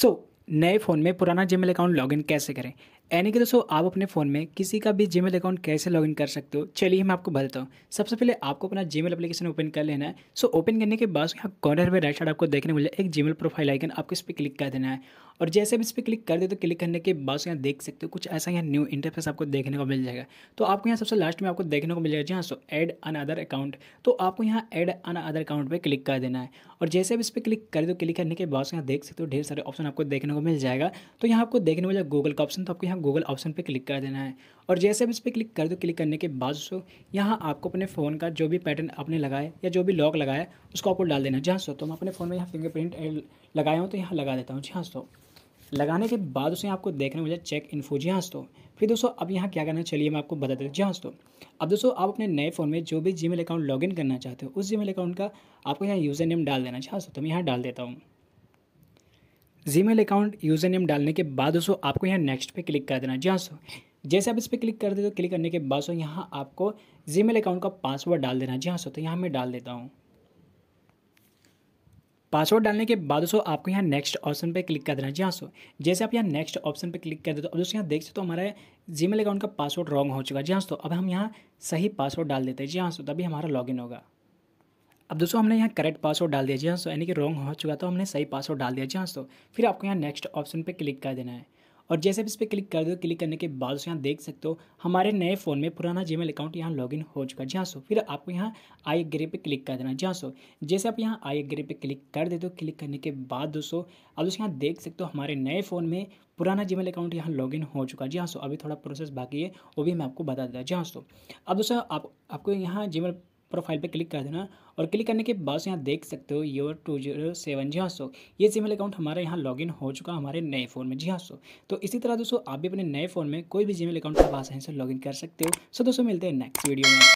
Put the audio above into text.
सो so, नए phone में पुराना जीमेल अकाउंट लॉगिन कैसे करें यानी कि दोस्तों आप अपने फ़ोन में किसी का भी जीमेल अकाउंट कैसे लॉगिन कर सकते हो चलिए मैं आपको बताता हूँ सबसे पहले आपको अपना जीमेल एप्लीकेशन ओपन कर लेना है सो ओपन करने के बाद यहाँ कॉर्नर में राइट साइड आपको देखने मिले एक जीमेल प्रोफाइल आइकन आपको इस पर क्लिक कर देना है और जैसे भी इस पर क्लिक कर दे तो क्लिक करने के बाद यहाँ देख सकते हो कुछ ऐसा यहाँ न्यू इंटरफेस आपको देखने को मिल जाएगा तो आपको यहाँ सबसे लास्ट में आपको देखने को मिल जाएगा हाँ so add another account तो आपको यहाँ एड अन अदर अकाउंट पर क्लिक कर देना है और जैसे भी इस पर क्लिक कर दो क्लिक करने के बाद यहाँ देख सकते हो ढेर सारे ऑप्शन आपको देखने को मिल जाएगा तो यहाँ आपको देखने को मिलेगा गूगल का ऑप्शन तो आपको यहाँ गूगल ऑप्शन पर क्लिक कर देना है और जैसे आप इस पर क्लिक कर दो क्लिक करने के बाद उसको यहाँ आपको अपने फ़ोन का जो भी पैटर्न आपने लगाया या जो भी लॉक लगाया उसको आपको डाल देना है जहाँ सो तो मैं अपने फ़ोन में यहाँ फिंगरप्रिंट लगाया हूँ तो यहाँ लगा देता हूँ जहाँ सो लगाने के बाद उसे आपको देखना मुझे चेक इन्फो जी हाँ दोस्तों फिर दोस्तों अब यहाँ क्या करना चलिए मैं आपको बता देता हूँ जी हाँ अब दोस्तों आप अपने नए फ़ोन में जो भी जी अकाउंट लॉगिन करना चाहते हो उस जी अकाउंट का आपको यहाँ यूज़र नेम डाल देना जी हाँ तो मैं यहाँ डाल देता हूँ जीमेल अकाउंट यूज़र नेम डालने के बाद दोस्तों आपको यहाँ नेक्स्ट पे क्लिक कर देना जी हाँ सो जैसे आप इस पर क्लिक कर देते हो क्लिक करने के बाद सो यहाँ आपको जीमेल अकाउंट का पासवर्ड डाल देना जी हाँ सो तो यहाँ मैं डाल देता हूँ पासवर्ड डालने के बाद दोस्तों आपको यहाँ नेक्स्ट ऑप्शन पे क्लिक कर देना जी हाँ सो जैसे आप यहाँ नेक्स्ट ऑप्शन पे क्लिक कर देते हो अब दोस्तों यहाँ देख सकते हो हमारा जीमेल अकाउंट का पासवर्ड रॉन्ग हो चुका है जी हाँ सो तो अब हम यहाँ सही पासवर्ड डाल देते हैं जी हाँ सो तो तभी हमारा लॉगिन होगा अब दोस्तों हमने यहाँ करेक्ट पासवर्ड डाल दिया जी हाँ सो यानी कि रॉन्ग हो चुका तो हमने सही पासवर्ड डाल दिया जी हाँ सो फिर आपको यहाँ नेक्स्ट ऑप्शन पर क्लिक कर देना है और जैसे भी इस पर क्लिक कर दो क्लिक करने के बाद यहाँ देख सकते हो हमारे नए फ़ोन में पुराना जीमेल अकाउंट यहाँ लॉगिन हो चुका है जी हाँ सो फिर आपको यहाँ आई एग्री पे क्लिक कर देना है जहाँ सो जैसे आप यहाँ आई एग्री पे क्लिक कर देते हो क्लिक करने के बाद दोस्तों अब दोस्तों यहाँ देख सकते हो हमारे नए फ़ोन में पुराना जीमेल अकाउंट यहाँ लॉगिन हो चुका है जी हाँ सो अभी थोड़ा प्रोसेस बाकी है वो भी मैं आपको बता देता जी हाँ सो अब दोस्तों आप आपको यहाँ जीमेल प्रोफाइल पर क्लिक कर देना और क्लिक करने के बाद यहाँ देख सकते हो योर टू जीरो सेवन जी हाँ सो ये जी अकाउंट हमारे यहाँ लॉगिन हो चुका हमारे नए फ़ोन में जी हाँ सो तो इसी तरह दोस्तों आप भी अपने नए फ़ोन में कोई भी जी अकाउंट आप आसानी से लॉगिन कर सकते हो सो दोस्तों मिलते हैं नेक्स्ट वीडियो में